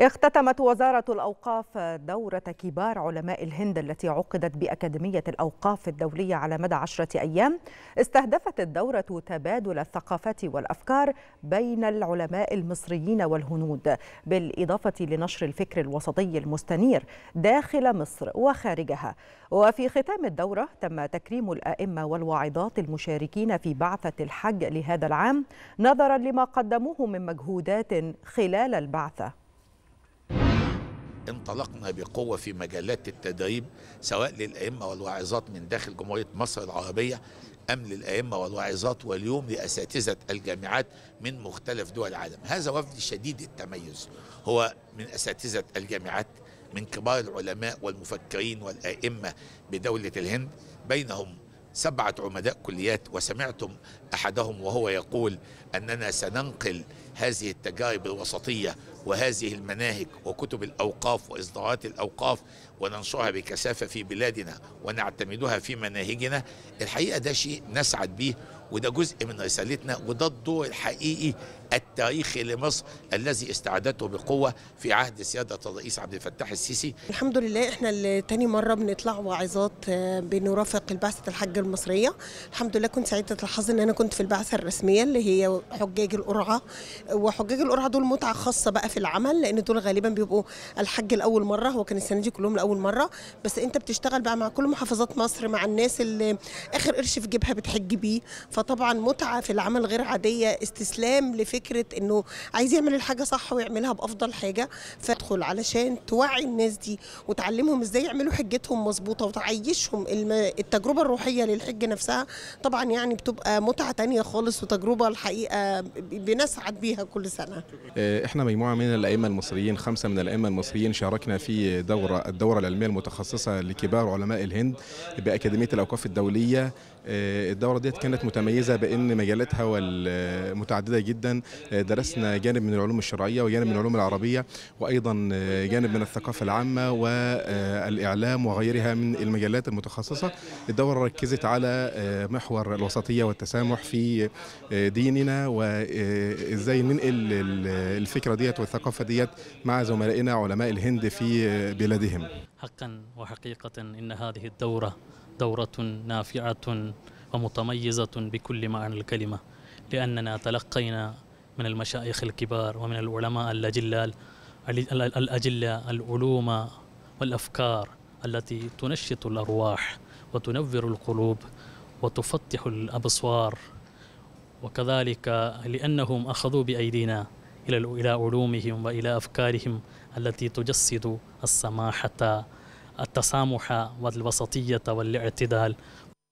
اختتمت وزارة الأوقاف دورة كبار علماء الهند التي عقدت بأكاديمية الأوقاف الدولية على مدى عشرة أيام استهدفت الدورة تبادل الثقافات والأفكار بين العلماء المصريين والهنود بالإضافة لنشر الفكر الوسطي المستنير داخل مصر وخارجها وفي ختام الدورة تم تكريم الآئمة والواعظات المشاركين في بعثة الحج لهذا العام نظرا لما قدموه من مجهودات خلال البعثة انطلقنا بقوة في مجالات التدريب سواء للأئمة والواعظات من داخل جمهورية مصر العربية أم للأئمة والواعظات واليوم لأساتذة الجامعات من مختلف دول العالم هذا وفد شديد التميز هو من أساتذة الجامعات من كبار العلماء والمفكرين والأئمة بدولة الهند بينهم سبعة عمداء كليات وسمعتم أحدهم وهو يقول أننا سننقل هذه التجارب الوسطية وهذه المناهج وكتب الأوقاف وإصدارات الأوقاف وننشرها بكثافة في بلادنا ونعتمدها في مناهجنا الحقيقة ده شيء نسعد به وده جزء من رسالتنا وده الدور الحقيقي التاريخي لمصر الذي استعادته بقوة في عهد سيادة الرئيس عبد الفتاح السيسي الحمد لله احنا تاني مرة بنطلع وعظات آه، بنرافق البعثة الحج المصرية الحمد لله كنت سعيدة الحظ ان انا كنت في البعثة الرسمية اللي هي حجاج القرعة وحجاج القرعة دول متعة خاصة بقى في العمل لان دول غالبا بيبقوا الحج لأول مرة هو كان السنة دي كلهم لأول مرة بس انت بتشتغل بقى مع كل محافظات مصر مع الناس اللي اخر قرش في جيبها بتحج بيه فطبعا متعه في العمل غير عاديه استسلام لفكره انه عايز يعمل الحاجه صح ويعملها بافضل حاجه فادخل علشان توعي الناس دي وتعلمهم ازاي يعملوا حجتهم مظبوطه وتعيشهم التجربه الروحيه للحج نفسها طبعا يعني بتبقى متعه تانية خالص وتجربه الحقيقه بنسعد بيها كل سنه آه، احنا مجموعه من الائمه المصريين خمسه من الائمه المصريين شاركنا في دوره الدوره العلميه المتخصصه لكبار علماء الهند باكاديميه الاوقاف الدوليه آه، الدوره ديت كانت متميزه متميزه بان مجالاتها متعدده جدا آه، درسنا جانب من العلوم الشرعيه وجانب من العلوم العربيه وايضا آه، جانب من الثقافه العامه والاعلام آه، وغيرها من المجالات المتخصصه الدوره ركزت على محور الوسطيه والتسامح في ديننا وازاي ننقل الفكره ديت والثقافه ديت مع زملائنا علماء الهند في بلادهم حقا وحقيقه ان هذه الدوره دوره نافعه ومتميزة بكل معنى الكلمة لأننا تلقينا من المشايخ الكبار ومن العلماء الأجلال الأجلة العلوم والأفكار التي تنشط الأرواح وتنور القلوب وتفتح الأبصار وكذلك لأنهم أخذوا بأيدينا إلى إلى علومهم وإلى أفكارهم التي تجسد السماحة التسامح والوسطية والاعتدال